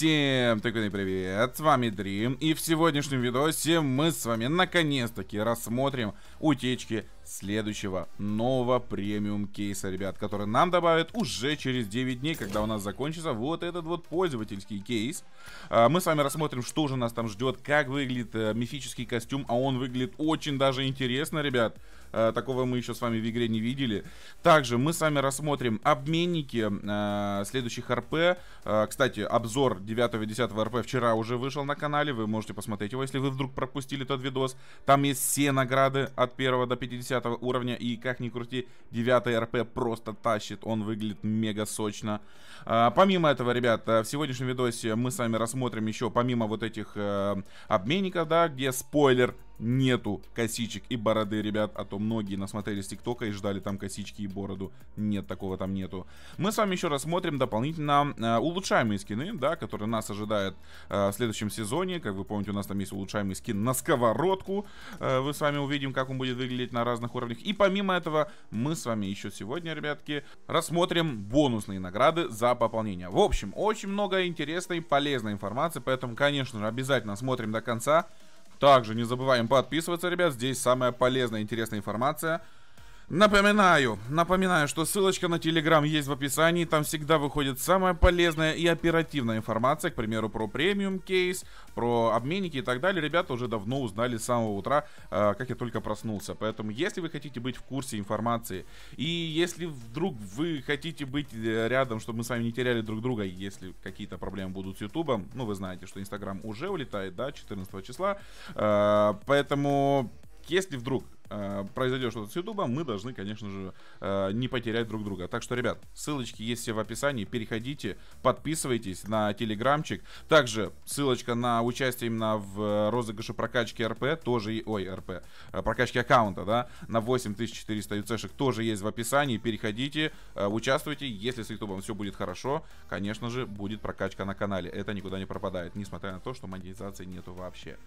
Всем тыквенный привет, с вами Дрим, и в сегодняшнем видосе мы с вами наконец-таки рассмотрим утечки следующего нового премиум кейса, ребят, который нам добавят уже через 9 дней, когда у нас закончится вот этот вот пользовательский кейс. А, мы с вами рассмотрим, что же нас там ждет, как выглядит э, мифический костюм, а он выглядит очень даже интересно, ребят. А, такого мы еще с вами в игре не видели. Также мы с вами рассмотрим обменники э, следующих РП. Э, кстати, обзор 9-10 РП вчера уже вышел на канале. Вы можете посмотреть его, если вы вдруг пропустили тот видос. Там есть все награды от 1 до 50 10 уровня. И как ни крути, 9 РП просто тащит. Он выглядит мега сочно. А, помимо этого, ребят, э, в сегодняшнем видосе мы с вами рассмотрим еще, помимо вот этих э, обменников, да, где спойлер нету косичек и бороды, ребят, а то многие насмотрелись ТикТока и ждали там косички и бороду. Нет, такого там нету. Мы с вами еще рассмотрим дополнительно э, улучшаемые скины, да, которые нас ожидают э, в следующем сезоне. Как вы помните, у нас там есть улучшаемый скин на сковородку. Э, вы с вами увидим, как он будет выглядеть на разных уровнях. И помимо этого, мы с вами еще сегодня, ребятки, рассмотрим бонусные награды за пополнение. В общем, очень много интересной полезной информации, поэтому, конечно же, обязательно смотрим до конца. Также не забываем подписываться, ребят. Здесь самая полезная, интересная информация Напоминаю, напоминаю, что ссылочка на Телеграм есть в описании, там всегда выходит самая полезная и оперативная информация, к примеру, про премиум кейс, про обменники и так далее. Ребята уже давно узнали с самого утра, э, как я только проснулся. Поэтому, если вы хотите быть в курсе информации, и если вдруг вы хотите быть э, рядом, чтобы мы с вами не теряли друг друга, если какие-то проблемы будут с Ютубом, ну, вы знаете, что Инстаграм уже улетает, да, 14 числа, э, поэтому... Если вдруг Э, произойдет что-то с Ютуба, мы должны, конечно же, э, не потерять друг друга. Так что, ребят, ссылочки есть все в описании. Переходите, подписывайтесь на телеграмчик. Также ссылочка на участие именно в э, розыгрыше прокачки РП тоже, ой, РП, прокачки аккаунта, да, на 8400 юцешек тоже есть в описании. Переходите, участвуйте. Если с Ютубом все будет хорошо, конечно же, будет прокачка на канале. Это никуда не пропадает, несмотря на то, что монетизации нету вообще.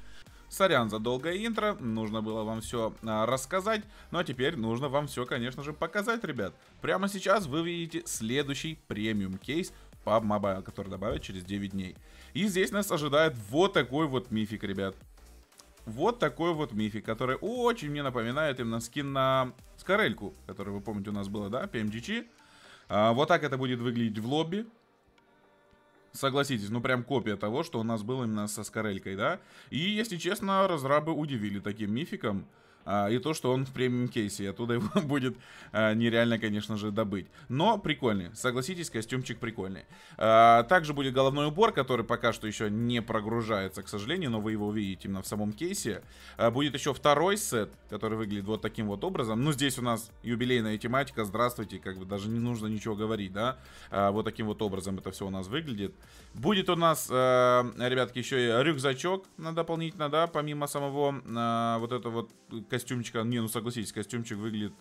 Сорян за долгое интро, нужно было вам все а, рассказать, ну а теперь нужно вам все, конечно же, показать, ребят. Прямо сейчас вы видите следующий премиум кейс PUBG Mobile, который добавят через 9 дней. И здесь нас ожидает вот такой вот мифик, ребят. Вот такой вот мифик, который очень мне напоминает именно скин на Скорельку, который, вы помните, у нас было, да, PMGG. А, вот так это будет выглядеть в лобби согласитесь, ну прям копия того, что у нас было именно со Скорелькой, да? И, если честно, разрабы удивили таким мификом. А, и то, что он в премиум кейсе, и оттуда его будет а, нереально, конечно же, добыть. Но прикольный, согласитесь, костюмчик прикольный. А, также будет головной убор, который пока что еще не прогружается, к сожалению, но вы его увидите именно в самом кейсе. Будет еще второй сет, который выглядит вот таким вот образом. Ну, здесь у нас юбилейная тематика, здравствуйте, как бы даже не нужно ничего говорить, да? Вот таким вот образом это все у нас выглядит. Будет у нас, ребятки, еще и рюкзачок дополнительно, да, помимо самого вот этого вот костюмчика. Не, ну согласитесь, костюмчик выглядит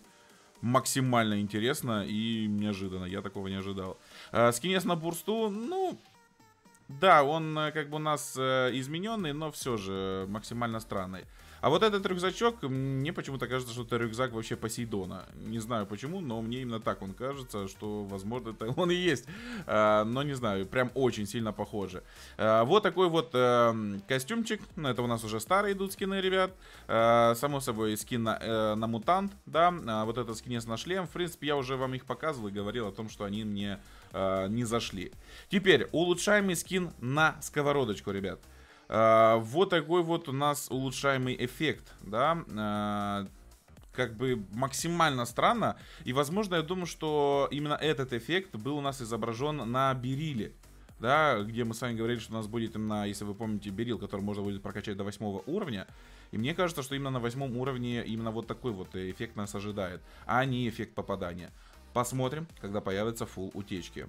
максимально интересно и неожиданно. Я такого не ожидал. А, Скинец на бурсту, ну... Да, он э, как бы у нас э, измененный, но все же максимально странный. А вот этот рюкзачок, мне почему-то кажется, что это рюкзак вообще Посейдона. Не знаю почему, но мне именно так он кажется, что, возможно, это он и есть. А, но не знаю, прям очень сильно похоже. А, вот такой вот э, костюмчик. Это у нас уже старые идут скины, ребят. А, само собой, скин на, э, на мутант, да. вот этот скинец на шлем. В принципе, я уже вам их показывал и говорил о том, что они мне не зашли. Теперь улучшаемый скин на сковородочку, ребят. А, вот такой вот у нас улучшаемый эффект, да, а, как бы максимально странно. И, возможно, я думаю, что именно этот эффект был у нас изображен на бериле. Да, где мы с вами говорили, что у нас будет именно, если вы помните, берил, который можно будет прокачать до восьмого уровня. И мне кажется, что именно на восьмом уровне именно вот такой вот эффект нас ожидает, а не эффект попадания. Посмотрим, когда появятся фул утечки.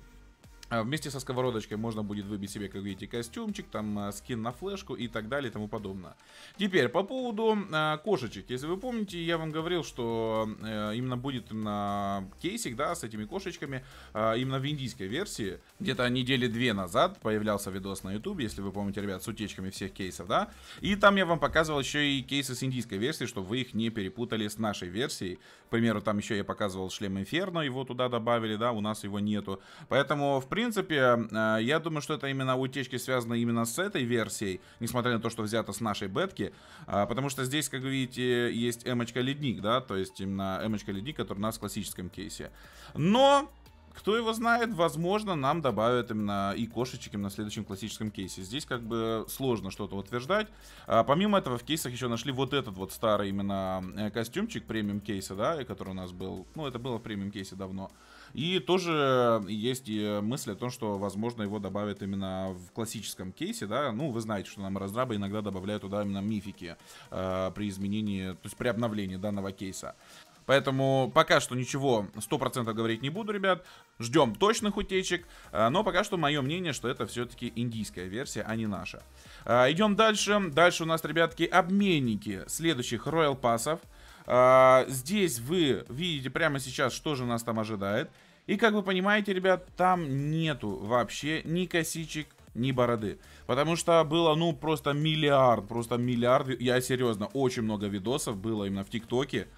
А, вместе со сковородочкой можно будет выбить себе, как видите, костюмчик, там а, скин на флешку и так далее и тому подобное. Теперь, по поводу э, кошечек. Если вы помните, я вам говорил, что э, именно будет именно кейсик, да, с этими кошечками, э, именно в индийской версии. Где-то недели две назад появлялся видос на YouTube, если вы помните, ребят, с утечками всех кейсов, да. И там я вам показывал еще и кейсы с индийской версии, чтобы вы их не перепутали с нашей версией. К примеру, там еще я показывал шлем Инферно, его туда добавили, да, у нас его нету. Поэтому, в принципе, принципе, э, я думаю, что это именно утечки связаны именно с этой версией, несмотря на то, что взято с нашей бетки, а, потому что здесь, как вы видите, есть эмочка ледник, да, то есть именно эмочка ледник, который у нас в классическом кейсе. Но кто его знает, возможно, нам добавят именно и кошечек на следующем классическом кейсе. Здесь как бы сложно что-то утверждать. А, помимо этого, в кейсах еще нашли вот этот вот старый именно э, костюмчик премиум кейса, да, который у нас был. Ну, это было в премиум кейсе давно. И тоже есть э, мысль о том, что, возможно, его добавят именно в классическом кейсе, да. Ну, вы знаете, что нам разрабы иногда добавляют туда именно мифики э, при изменении, то есть при обновлении данного кейса. Поэтому пока что ничего 100% говорить не буду, ребят. Ждем точных утечек. Э, но пока что мое мнение, что это все-таки индийская версия, а не наша. Э, идем дальше. Дальше у нас, ребятки, обменники следующих Royal Пассов. Э, здесь вы видите прямо сейчас, что же нас там ожидает. И как вы понимаете, ребят, там нету вообще ни косичек, ни бороды. Потому что было, ну, просто миллиард, просто миллиард, я серьезно, очень много видосов было именно в ТикТоке,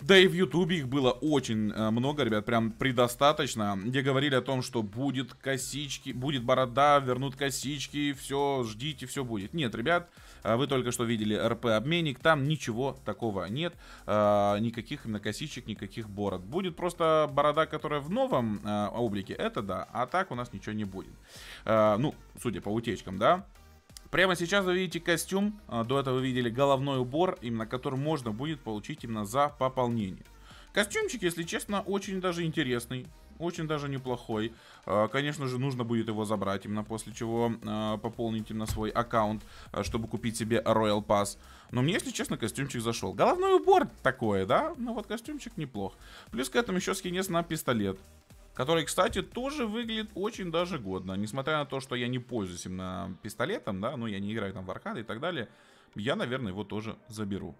да и в Ютубе их было очень э, много, ребят, прям предостаточно, где говорили о том, что будет косички, будет борода, вернут косички, все, ждите, все будет. Нет, ребят, э, вы только что видели РП-обменник, там ничего такого нет, э, никаких именно косичек, никаких бород. Будет просто борода, которая в новом облике, это да, а так у нас ничего не будет. Ну, судя по утечкам, да. Прямо сейчас вы видите костюм, а, до этого вы видели головной убор, именно который можно будет получить именно за пополнение. Костюмчик, если честно, очень даже интересный. Очень даже неплохой. А, конечно же, нужно будет его забрать, именно после чего а, пополнить именно свой аккаунт, чтобы купить себе Royal Pass. Но мне, если честно, костюмчик зашел. Головной убор такое, да? Ну вот костюмчик неплох. Плюс к этому еще скинец на пистолет. Который, кстати, тоже выглядит очень даже годно. Несмотря на то, что я не пользуюсь им на пистолетом, да, ну я не играю там в аркады и так далее, я, наверное, его тоже заберу.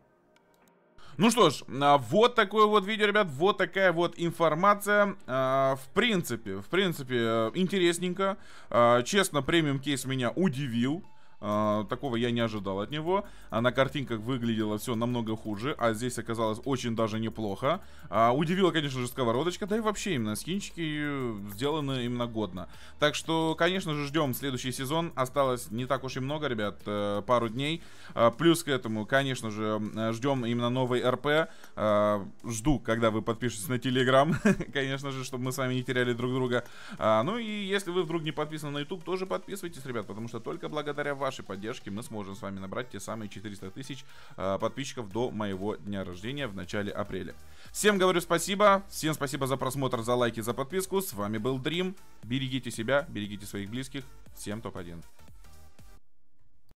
Ну что ж, а, вот такое вот видео, ребят, вот такая вот информация. А, в принципе, в принципе, э, интересненько. А, честно, премиум кейс меня удивил. А, такого я не ожидал от него. А на картинках выглядело все намного хуже, а здесь оказалось очень даже неплохо. А, удивила, конечно же, сковородочка, да и вообще именно скинчики э, сделаны именно годно. Так что, конечно же, ждем следующий сезон. Осталось не так уж и много, ребят, э, пару дней. А, плюс к этому, конечно же, ждем именно новый РП. А, жду, когда вы подпишетесь на Телеграм, конечно же, чтобы мы с вами не теряли друг друга. Ну и если вы вдруг не подписаны на YouTube, тоже подписывайтесь, ребят, потому что только благодаря вашим вашей поддержки мы сможем с вами набрать те самые 400 тысяч э, подписчиков до моего дня рождения в начале апреля. Всем говорю спасибо, всем спасибо за просмотр, за лайки, за подписку. С вами был Dream. Берегите себя, берегите своих близких. Всем топ-1.